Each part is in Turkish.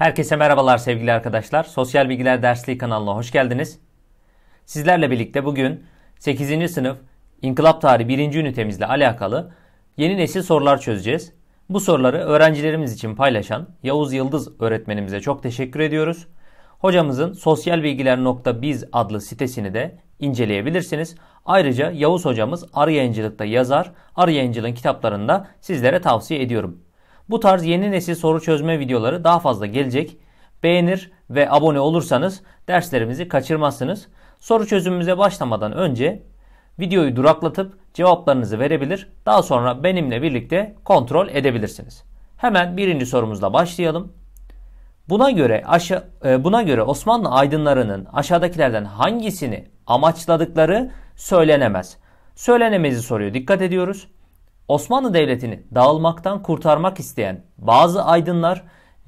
Herkese merhabalar sevgili arkadaşlar. Sosyal Bilgiler Dersliği kanalına hoş geldiniz. Sizlerle birlikte bugün 8. sınıf İnkılap Tarihi 1. ünitemizle alakalı yeni nesil sorular çözeceğiz. Bu soruları öğrencilerimiz için paylaşan Yavuz Yıldız öğretmenimize çok teşekkür ediyoruz. Hocamızın sosyalbilgiler.biz adlı sitesini de inceleyebilirsiniz. Ayrıca Yavuz hocamız Arı Yayıncılık'ta yazar. Arı Yayıncılığın kitaplarını da sizlere tavsiye ediyorum. Bu tarz yeni nesil soru çözme videoları daha fazla gelecek. Beğenir ve abone olursanız derslerimizi kaçırmazsınız. Soru çözümümüze başlamadan önce videoyu duraklatıp cevaplarınızı verebilir. Daha sonra benimle birlikte kontrol edebilirsiniz. Hemen birinci sorumuzla başlayalım. Buna göre e, buna göre Osmanlı aydınlarının aşağıdakilerden hangisini amaçladıkları söylenemez. Söylenemezi soruyor. Dikkat ediyoruz. Osmanlı Devleti'ni dağılmaktan kurtarmak isteyen bazı aydınlar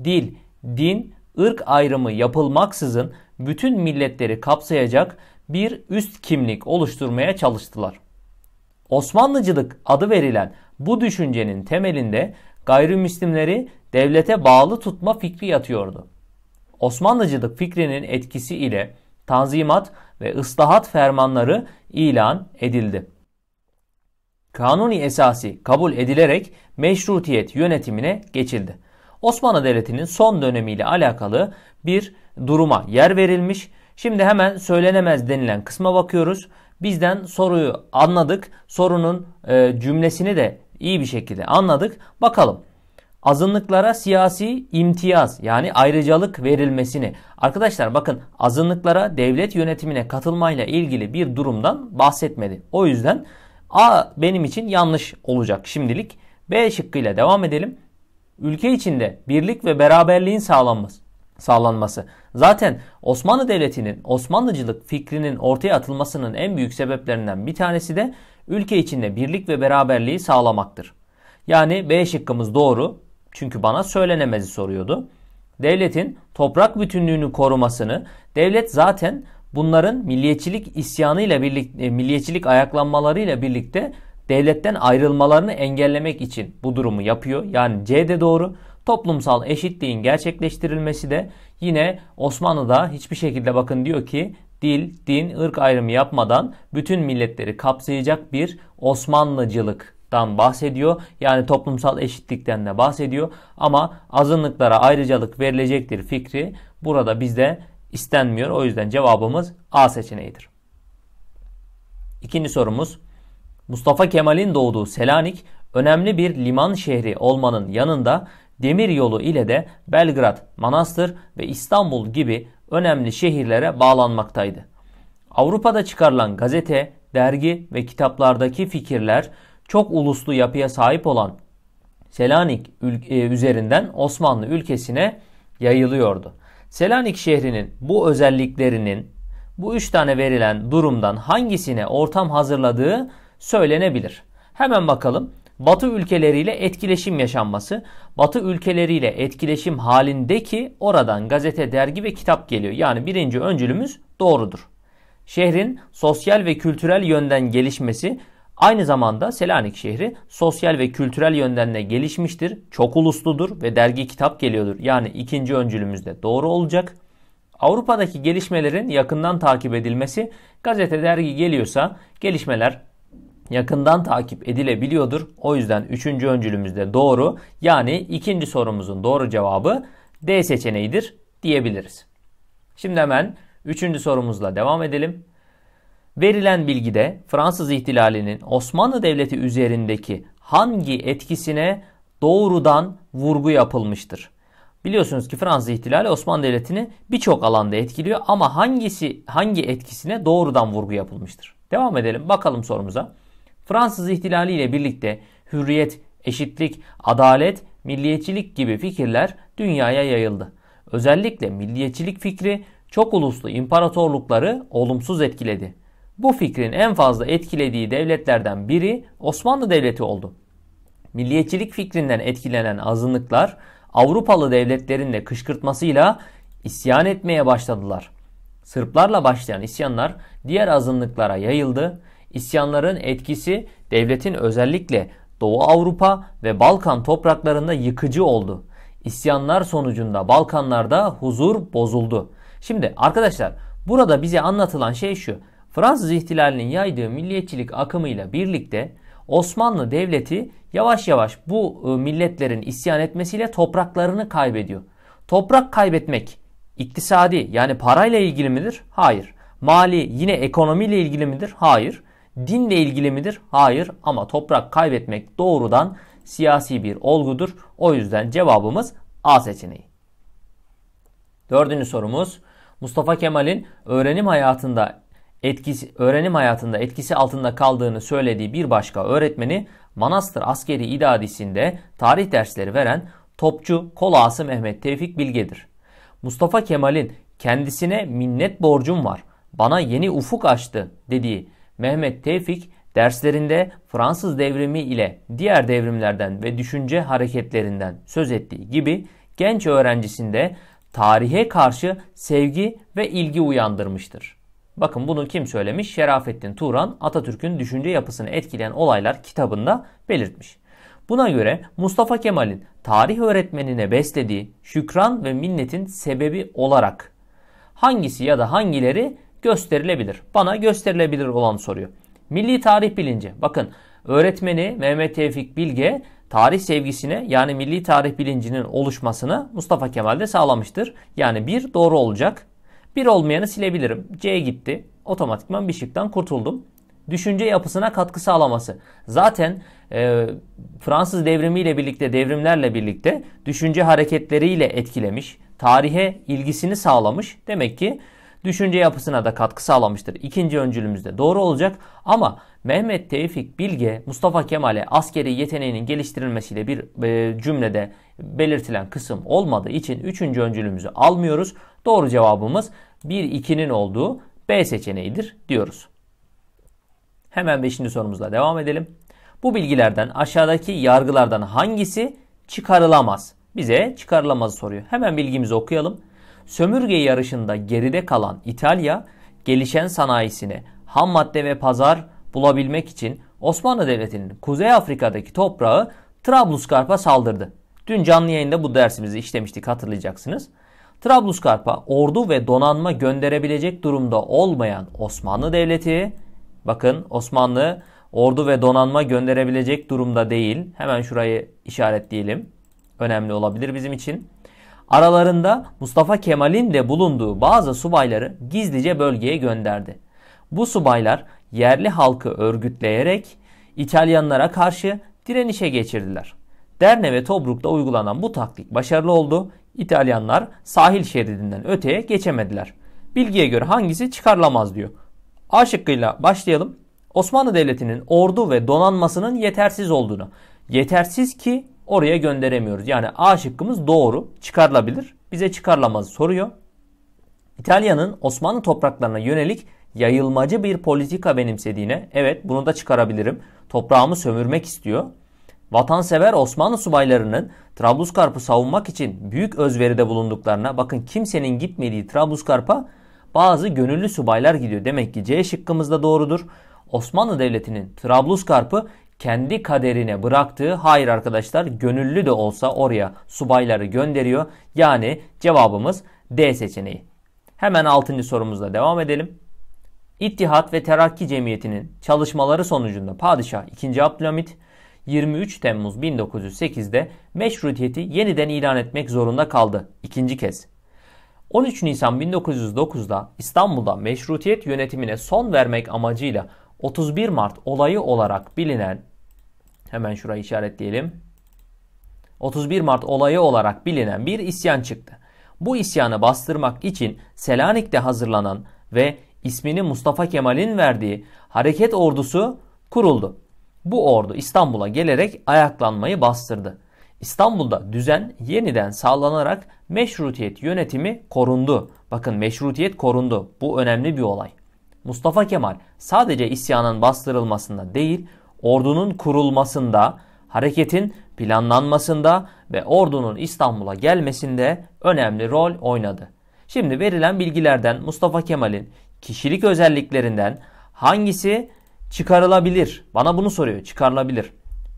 dil, din, ırk ayrımı yapılmaksızın bütün milletleri kapsayacak bir üst kimlik oluşturmaya çalıştılar. Osmanlıcılık adı verilen bu düşüncenin temelinde gayrimüslimleri devlete bağlı tutma fikri yatıyordu. Osmanlıcılık fikrinin etkisi ile tanzimat ve ıslahat fermanları ilan edildi kanuni esası kabul edilerek meşrutiyet yönetimine geçildi. Osmanlı Devleti'nin son dönemiyle alakalı bir duruma yer verilmiş. Şimdi hemen söylenemez denilen kısma bakıyoruz. Bizden soruyu anladık. Sorunun e, cümlesini de iyi bir şekilde anladık. Bakalım. Azınlıklara siyasi imtiyaz yani ayrıcalık verilmesini. Arkadaşlar bakın azınlıklara devlet yönetimine katılmayla ilgili bir durumdan bahsetmedi. O yüzden A benim için yanlış olacak şimdilik. B şıkkıyla devam edelim. Ülke içinde birlik ve beraberliğin sağlanması sağlanması. Zaten Osmanlı Devleti'nin Osmanlıcılık fikrinin ortaya atılmasının en büyük sebeplerinden bir tanesi de ülke içinde birlik ve beraberliği sağlamaktır. Yani B şıkkımız doğru çünkü bana söylenemezi soruyordu. Devletin toprak bütünlüğünü korumasını devlet zaten bunların milliyetçilik isyanıyla birlikte milliyetçilik ayaklanmalarıyla birlikte devletten ayrılmalarını engellemek için bu durumu yapıyor. Yani C'de doğru. Toplumsal eşitliğin gerçekleştirilmesi de yine Osmanlı'da hiçbir şekilde bakın diyor ki dil, din, ırk ayrımı yapmadan bütün milletleri kapsayacak bir Osmanlıcılık bahsediyor. Yani toplumsal eşitlikten de bahsediyor. Ama azınlıklara ayrıcalık verilecektir fikri burada bizde istenmiyor. O yüzden cevabımız A seçeneğidir. İkinci sorumuz Mustafa Kemal'in doğduğu Selanik önemli bir liman şehri olmanın yanında demir yolu ile de Belgrad, Manastır ve İstanbul gibi önemli şehirlere bağlanmaktaydı. Avrupa'da çıkarılan gazete, dergi ve kitaplardaki fikirler çok uluslu yapıya sahip olan Selanik e, üzerinden Osmanlı ülkesine yayılıyordu. Selanik şehrinin bu özelliklerinin bu üç tane verilen durumdan hangisine ortam hazırladığı söylenebilir. Hemen bakalım. Batı ülkeleriyle etkileşim yaşanması, Batı ülkeleriyle etkileşim halindeki oradan gazete, dergi ve kitap geliyor. Yani birinci öncülümüz doğrudur. Şehrin sosyal ve kültürel yönden gelişmesi Aynı zamanda Selanik şehri sosyal ve kültürel yönden de gelişmiştir, çok ulusludur ve dergi kitap geliyordur. Yani ikinci öncülümüz de doğru olacak. Avrupa'daki gelişmelerin yakından takip edilmesi, gazete dergi geliyorsa gelişmeler yakından takip edilebiliyordur. O yüzden üçüncü öncülümüz de doğru. Yani ikinci sorumuzun doğru cevabı D seçeneğidir diyebiliriz. Şimdi hemen üçüncü sorumuzla devam edelim. Verilen bilgide Fransız ihtilalinin Osmanlı Devleti üzerindeki hangi etkisine doğrudan vurgu yapılmıştır? Biliyorsunuz ki Fransız ihtilali Osmanlı Devleti'ni birçok alanda etkiliyor ama hangisi hangi etkisine doğrudan vurgu yapılmıştır? Devam edelim bakalım sorumuza. Fransız ihtilali ile birlikte hürriyet, eşitlik, adalet, milliyetçilik gibi fikirler dünyaya yayıldı. Özellikle milliyetçilik fikri çok uluslu imparatorlukları olumsuz etkiledi. Bu fikrin en fazla etkilediği devletlerden biri Osmanlı Devleti oldu. Milliyetçilik fikrinden etkilenen azınlıklar Avrupalı devletlerin de kışkırtmasıyla isyan etmeye başladılar. Sırplarla başlayan isyanlar diğer azınlıklara yayıldı. İsyanların etkisi devletin özellikle Doğu Avrupa ve Balkan topraklarında yıkıcı oldu. İsyanlar sonucunda Balkanlarda huzur bozuldu. Şimdi arkadaşlar burada bize anlatılan şey şu. Fransız ihtilalinin yaydığı milliyetçilik akımıyla birlikte Osmanlı Devleti yavaş yavaş bu e, milletlerin isyan etmesiyle topraklarını kaybediyor. Toprak kaybetmek iktisadi yani parayla ilgili midir? Hayır. Mali yine ekonomiyle ilgili midir? Hayır. Dinle ilgili midir? Hayır. Ama toprak kaybetmek doğrudan siyasi bir olgudur. O yüzden cevabımız A seçeneği. Dördüncü sorumuz Mustafa Kemal'in öğrenim hayatında etkisi, öğrenim hayatında etkisi altında kaldığını söylediği bir başka öğretmeni Manastır Askeri İdadisi'nde tarih dersleri veren topçu Kolası Mehmet Tevfik Bilge'dir. Mustafa Kemal'in kendisine minnet borcum var, bana yeni ufuk açtı dediği Mehmet Tevfik derslerinde Fransız devrimi ile diğer devrimlerden ve düşünce hareketlerinden söz ettiği gibi genç öğrencisinde tarihe karşı sevgi ve ilgi uyandırmıştır. Bakın bunu kim söylemiş? Şerafettin Turan Atatürk'ün düşünce yapısını etkileyen olaylar kitabında belirtmiş. Buna göre Mustafa Kemal'in tarih öğretmenine beslediği şükran ve minnetin sebebi olarak hangisi ya da hangileri gösterilebilir? Bana gösterilebilir olan soruyor. Milli tarih bilinci. Bakın öğretmeni Mehmet Tevfik Bilge tarih sevgisine yani milli tarih bilincinin oluşmasını Mustafa Kemal de sağlamıştır. Yani bir doğru olacak. Bir olmayanı silebilirim. C gitti. Otomatikman bir şıktan kurtuldum. Düşünce yapısına katkı sağlaması. Zaten e, Fransız devrimiyle birlikte, devrimlerle birlikte düşünce hareketleriyle etkilemiş. Tarihe ilgisini sağlamış. Demek ki düşünce yapısına da katkı sağlamıştır. İkinci öncülümüz de doğru olacak ama Mehmet Tevfik Bilge Mustafa Kemal'e askeri yeteneğinin geliştirilmesiyle bir e, cümlede belirtilen kısım olmadığı için üçüncü öncülümüzü almıyoruz. Doğru cevabımız 1-2'nin olduğu B seçeneğidir diyoruz. Hemen 5. sorumuzla devam edelim. Bu bilgilerden aşağıdaki yargılardan hangisi çıkarılamaz? Bize çıkarılamaz soruyor. Hemen bilgimizi okuyalım. Sömürge yarışında geride kalan İtalya, gelişen sanayisine ham madde ve pazar bulabilmek için Osmanlı Devleti'nin Kuzey Afrika'daki toprağı Trablusgarp'a saldırdı. Dün canlı yayında bu dersimizi işlemiştik hatırlayacaksınız. Trablusgarp'a ordu ve donanma gönderebilecek durumda olmayan Osmanlı Devleti, bakın Osmanlı ordu ve donanma gönderebilecek durumda değil. Hemen şurayı işaretleyelim. Önemli olabilir bizim için. Aralarında Mustafa Kemal'in de bulunduğu bazı subayları gizlice bölgeye gönderdi. Bu subaylar yerli halkı örgütleyerek İtalyanlara karşı direnişe geçirdiler. Derne ve Tobruk'ta uygulanan bu taktik başarılı oldu. İtalyanlar sahil şeridinden öteye geçemediler. Bilgiye göre hangisi çıkarlamaz diyor. A şıkkıyla başlayalım. Osmanlı Devleti'nin ordu ve donanmasının yetersiz olduğunu, yetersiz ki oraya gönderemiyoruz. Yani A şıkkımız doğru çıkarılabilir. Bize çıkarlamaz soruyor. İtalya'nın Osmanlı topraklarına yönelik yayılmacı bir politika benimsediğine evet bunu da çıkarabilirim. Toprağımı sömürmek istiyor. Vatansever Osmanlı subaylarının Trabluskarp'ı savunmak için büyük özveride bulunduklarına bakın kimsenin gitmediği Trabluskarp'a bazı gönüllü subaylar gidiyor. Demek ki C şıkkımız da doğrudur. Osmanlı Devleti'nin Trabluskarp'ı kendi kaderine bıraktığı hayır arkadaşlar gönüllü de olsa oraya subayları gönderiyor. Yani cevabımız D seçeneği. Hemen 6. sorumuzla devam edelim. İttihat ve Terakki Cemiyeti'nin çalışmaları sonucunda Padişah 2. Abdülhamit 23 Temmuz 1908'de meşrutiyeti yeniden ilan etmek zorunda kaldı ikinci kez. 13 Nisan 1909'da İstanbul'da meşrutiyet yönetimine son vermek amacıyla 31 Mart olayı olarak bilinen Hemen şurayı işaretleyelim. 31 Mart olayı olarak bilinen bir isyan çıktı. Bu isyanı bastırmak için Selanik'te hazırlanan ve ismini Mustafa Kemal'in verdiği hareket ordusu kuruldu. Bu ordu İstanbul'a gelerek ayaklanmayı bastırdı. İstanbul'da düzen yeniden sağlanarak meşrutiyet yönetimi korundu. Bakın meşrutiyet korundu. Bu önemli bir olay. Mustafa Kemal sadece isyanın bastırılmasında değil, ordunun kurulmasında, hareketin planlanmasında ve ordunun İstanbul'a gelmesinde önemli rol oynadı. Şimdi verilen bilgilerden Mustafa Kemal'in kişilik özelliklerinden hangisi çıkarılabilir? Bana bunu soruyor. Çıkarılabilir.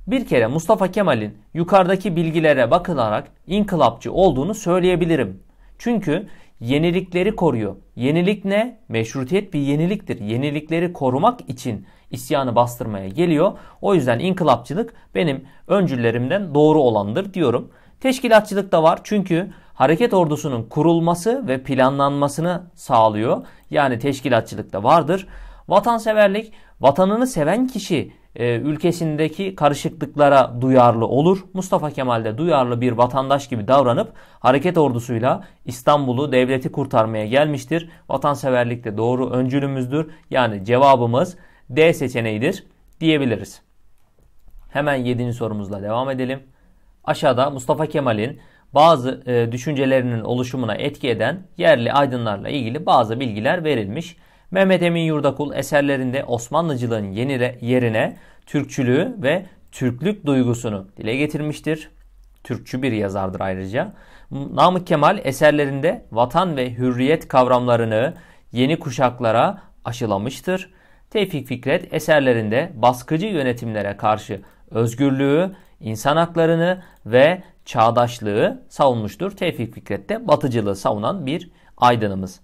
Bir kere Mustafa Kemal'in yukarıdaki bilgilere bakılarak inkılapçı olduğunu söyleyebilirim. Çünkü yenilikleri koruyor. Yenilik ne? Meşrutiyet bir yeniliktir. Yenilikleri korumak için isyanı bastırmaya geliyor. O yüzden inkılapçılık benim öncüllerimden doğru olandır diyorum. Teşkilatçılık da var çünkü hareket ordusunun kurulması ve planlanmasını sağlıyor. Yani teşkilatçılık da vardır. Vatanseverlik Vatanını seven kişi e, ülkesindeki karışıklıklara duyarlı olur. Mustafa Kemal de duyarlı bir vatandaş gibi davranıp hareket ordusuyla İstanbul'u devleti kurtarmaya gelmiştir. Vatanseverlik de doğru öncülümüzdür. Yani cevabımız D seçeneğidir diyebiliriz. Hemen 7. sorumuzla devam edelim. Aşağıda Mustafa Kemal'in bazı e, düşüncelerinin oluşumuna etki eden yerli aydınlarla ilgili bazı bilgiler verilmiş. Mehmet Emin Yurdakul eserlerinde Osmanlıcılığın yenire, yerine Türkçülüğü ve Türklük duygusunu dile getirmiştir. Türkçü bir yazardır ayrıca. Namık Kemal eserlerinde vatan ve hürriyet kavramlarını yeni kuşaklara aşılamıştır. Tevfik Fikret eserlerinde baskıcı yönetimlere karşı özgürlüğü, insan haklarını ve çağdaşlığı savunmuştur. Tevfik Fikret de batıcılığı savunan bir aydınımız.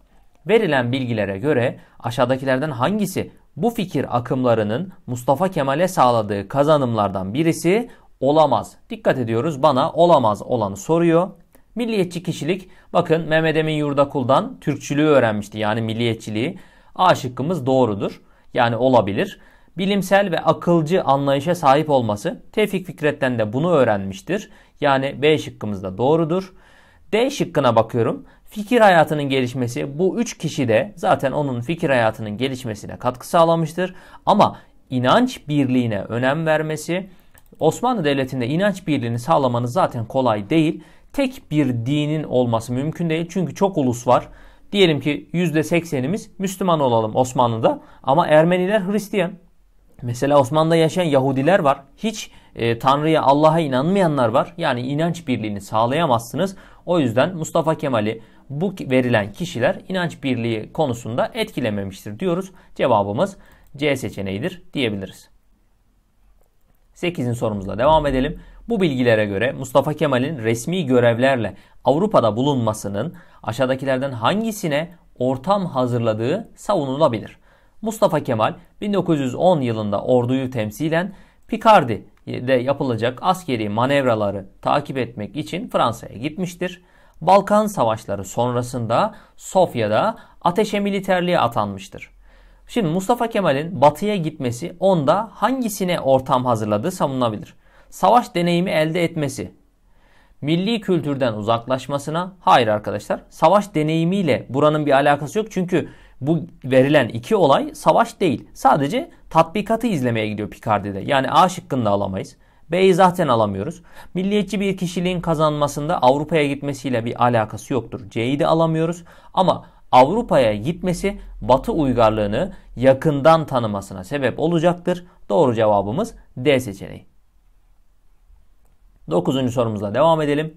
Verilen bilgilere göre aşağıdakilerden hangisi bu fikir akımlarının Mustafa Kemal'e sağladığı kazanımlardan birisi olamaz. Dikkat ediyoruz bana olamaz olanı soruyor. Milliyetçi kişilik bakın Mehmet Emin Yurdakul'dan Türkçülüğü öğrenmişti yani milliyetçiliği. A şıkkımız doğrudur yani olabilir. Bilimsel ve akılcı anlayışa sahip olması Tevfik Fikret'ten de bunu öğrenmiştir. Yani B şıkkımız da doğrudur. D şıkkına bakıyorum. Fikir hayatının gelişmesi bu üç kişi de zaten onun fikir hayatının gelişmesine katkı sağlamıştır. Ama inanç birliğine önem vermesi Osmanlı Devleti'nde inanç birliğini sağlamanız zaten kolay değil. Tek bir dinin olması mümkün değil. Çünkü çok ulus var. Diyelim ki %80'imiz Müslüman olalım Osmanlı'da ama Ermeniler Hristiyan. Mesela Osmanlı'da yaşayan Yahudiler var. Hiç e, Tanrı'ya Allah'a inanmayanlar var. Yani inanç birliğini sağlayamazsınız. O yüzden Mustafa Kemal'i bu verilen kişiler inanç birliği konusunda etkilememiştir diyoruz. Cevabımız C seçeneğidir diyebiliriz. 8. sorumuzla devam edelim. Bu bilgilere göre Mustafa Kemal'in resmi görevlerle Avrupa'da bulunmasının aşağıdakilerden hangisine ortam hazırladığı savunulabilir? Mustafa Kemal 1910 yılında orduyu temsilen Picardy'de yapılacak askeri manevraları takip etmek için Fransa'ya gitmiştir. Balkan Savaşları sonrasında Sofya'da ateşe militerliğe atanmıştır. Şimdi Mustafa Kemal'in batıya gitmesi onda hangisine ortam hazırladığı savunulabilir. Savaş deneyimi elde etmesi, milli kültürden uzaklaşmasına hayır arkadaşlar. Savaş deneyimiyle buranın bir alakası yok. Çünkü bu verilen iki olay savaş değil. Sadece tatbikatı izlemeye gidiyor Picardi'de. Yani A şıkkını da alamayız. B'yi zaten alamıyoruz. Milliyetçi bir kişiliğin kazanmasında Avrupa'ya gitmesiyle bir alakası yoktur. C'yi de alamıyoruz ama Avrupa'ya gitmesi Batı uygarlığını yakından tanımasına sebep olacaktır. Doğru cevabımız D seçeneği. 9. sorumuzla devam edelim.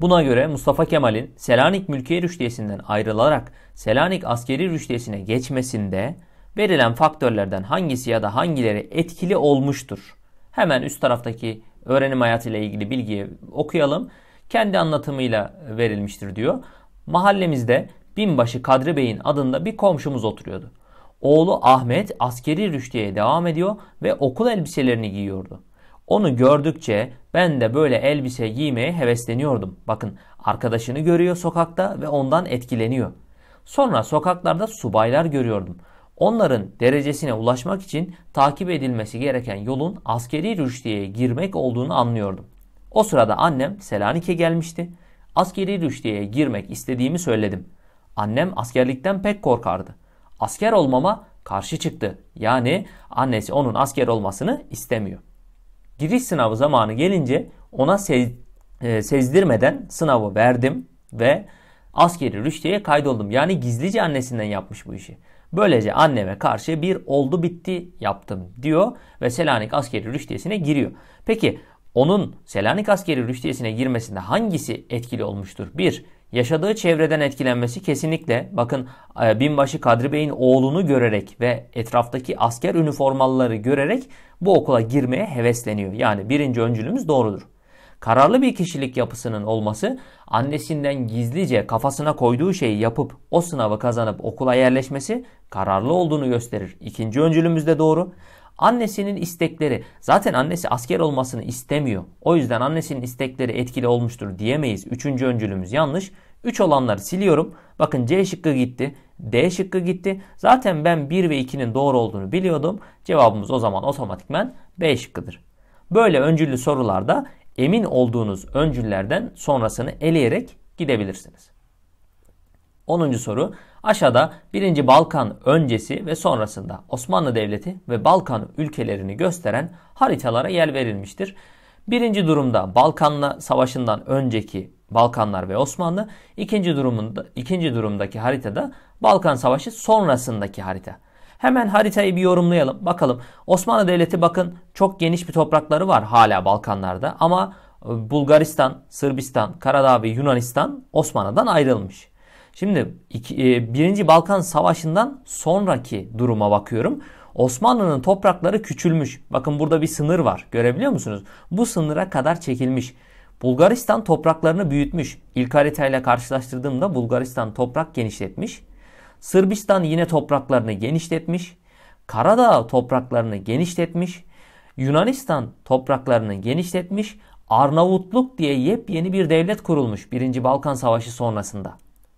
Buna göre Mustafa Kemal'in Selanik Mülkiye Rüştiyesi'nden ayrılarak Selanik Askeri Rüştiyesi'ne geçmesinde verilen faktörlerden hangisi ya da hangileri etkili olmuştur? Hemen üst taraftaki öğrenim hayatıyla ilgili bilgiyi okuyalım. Kendi anlatımıyla verilmiştir diyor. Mahallemizde binbaşı Kadri Bey'in adında bir komşumuz oturuyordu. Oğlu Ahmet askeri rüştiye devam ediyor ve okul elbiselerini giyiyordu. Onu gördükçe ben de böyle elbise giymeye hevesleniyordum. Bakın arkadaşını görüyor sokakta ve ondan etkileniyor. Sonra sokaklarda subaylar görüyordum. Onların derecesine ulaşmak için takip edilmesi gereken yolun askeri rüştiye girmek olduğunu anlıyordum. O sırada annem Selanik'e gelmişti. Askeri rüştiye girmek istediğimi söyledim. Annem askerlikten pek korkardı. Asker olmama karşı çıktı. Yani annesi onun asker olmasını istemiyor. Giriş sınavı zamanı gelince ona sez, e, sezdirmeden sınavı verdim ve askeri rüştiye kaydoldum. Yani gizlice annesinden yapmış bu işi. Böylece anneme karşı bir oldu bitti yaptım diyor ve Selanik askeri rüştiyesine giriyor. Peki onun Selanik askeri rüştiyesine girmesinde hangisi etkili olmuştur? Bir, yaşadığı çevreden etkilenmesi kesinlikle bakın e, binbaşı Kadri Bey'in oğlunu görerek ve etraftaki asker üniformalıları görerek bu okula girmeye hevesleniyor. Yani birinci öncülümüz doğrudur kararlı bir kişilik yapısının olması annesinden gizlice kafasına koyduğu şeyi yapıp o sınavı kazanıp okula yerleşmesi kararlı olduğunu gösterir. İkinci öncülümüz de doğru. Annesinin istekleri zaten annesi asker olmasını istemiyor. O yüzden annesinin istekleri etkili olmuştur diyemeyiz. Üçüncü öncülümüz yanlış. Üç olanları siliyorum. Bakın C şıkkı gitti. D şıkkı gitti. Zaten ben 1 ve 2'nin doğru olduğunu biliyordum. Cevabımız o zaman otomatikmen B şıkkıdır. Böyle öncüllü sorularda emin olduğunuz öncüllerden sonrasını eleyerek gidebilirsiniz. 10. soru. Aşağıda 1. Balkan öncesi ve sonrasında Osmanlı Devleti ve Balkan ülkelerini gösteren haritalara yer verilmiştir. Birinci durumda Balkanla Savaşı'ndan önceki Balkanlar ve Osmanlı, ikinci durumunda ikinci durumdaki haritada Balkan Savaşı sonrasındaki harita. Hemen haritayı bir yorumlayalım. Bakalım. Osmanlı Devleti bakın çok geniş bir toprakları var hala Balkanlarda ama e, Bulgaristan, Sırbistan, Karadağ ve Yunanistan Osmanlı'dan ayrılmış. Şimdi iki, e, Birinci Balkan Savaşı'ndan sonraki duruma bakıyorum. Osmanlı'nın toprakları küçülmüş. Bakın burada bir sınır var. Görebiliyor musunuz? Bu sınıra kadar çekilmiş. Bulgaristan topraklarını büyütmüş. İlk haritayla karşılaştırdığımda Bulgaristan toprak genişletmiş. Sırbistan yine topraklarını genişletmiş. Karadağ topraklarını genişletmiş. Yunanistan topraklarını genişletmiş. Arnavutluk diye yepyeni bir devlet kurulmuş 1. Balkan Savaşı sonrasında.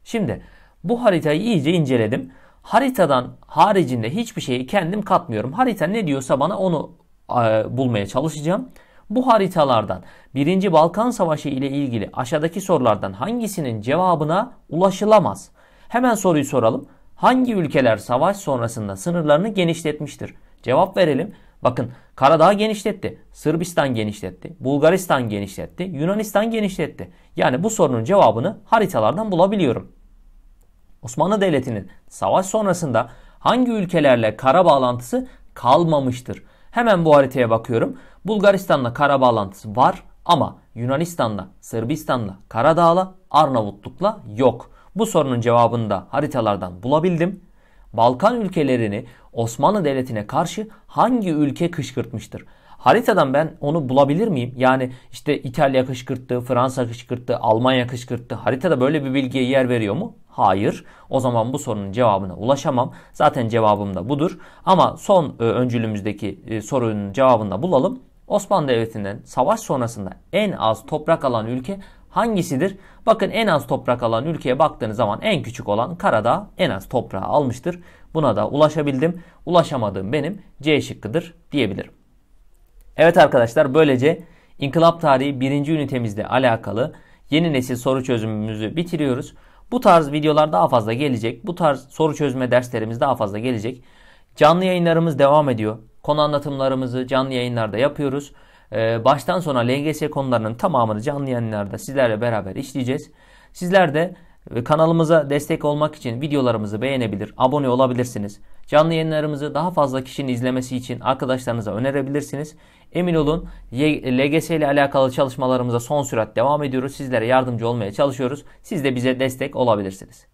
Şimdi bu haritayı iyice inceledim. Haritadan haricinde hiçbir şeyi kendim katmıyorum. Harita ne diyorsa bana onu e, bulmaya çalışacağım. Bu haritalardan 1. Balkan Savaşı ile ilgili aşağıdaki sorulardan hangisinin cevabına ulaşılamaz? Hemen soruyu soralım. Hangi ülkeler savaş sonrasında sınırlarını genişletmiştir? Cevap verelim. Bakın Karadağ genişletti, Sırbistan genişletti, Bulgaristan genişletti, Yunanistan genişletti. Yani bu sorunun cevabını haritalardan bulabiliyorum. Osmanlı Devleti'nin savaş sonrasında hangi ülkelerle kara bağlantısı kalmamıştır? Hemen bu haritaya bakıyorum. Bulgaristan'la kara bağlantısı var ama Yunanistan'la, Sırbistan'la, Karadağ'la, Arnavutluk'la yok. Bu sorunun cevabını da haritalardan bulabildim. Balkan ülkelerini Osmanlı Devleti'ne karşı hangi ülke kışkırtmıştır? Haritadan ben onu bulabilir miyim? Yani işte İtalya kışkırttı, Fransa kışkırttı, Almanya kışkırttı. Haritada böyle bir bilgiye yer veriyor mu? Hayır. O zaman bu sorunun cevabına ulaşamam. Zaten cevabım da budur. Ama son e, öncülümüzdeki e, sorunun cevabını da bulalım. Osmanlı Devleti'nden savaş sonrasında en az toprak alan ülke hangisidir? Bakın en az toprak alan ülkeye baktığınız zaman en küçük olan Karadağ en az toprağı almıştır. Buna da ulaşabildim. Ulaşamadığım benim C şıkkıdır diyebilirim. Evet arkadaşlar böylece İnkılap Tarihi 1. ünitemizle alakalı yeni nesil soru çözümümüzü bitiriyoruz. Bu tarz videolar daha fazla gelecek. Bu tarz soru çözme derslerimiz daha fazla gelecek. Canlı yayınlarımız devam ediyor. Konu anlatımlarımızı canlı yayınlarda yapıyoruz. Ee, baştan sona LGS konularının tamamını canlı yayınlarda sizlerle beraber işleyeceğiz. Sizler de e, kanalımıza destek olmak için videolarımızı beğenebilir, abone olabilirsiniz. Canlı yayınlarımızı daha fazla kişinin izlemesi için arkadaşlarınıza önerebilirsiniz. Emin olun LGS ile alakalı çalışmalarımıza son sürat devam ediyoruz. Sizlere yardımcı olmaya çalışıyoruz. Siz de bize destek olabilirsiniz.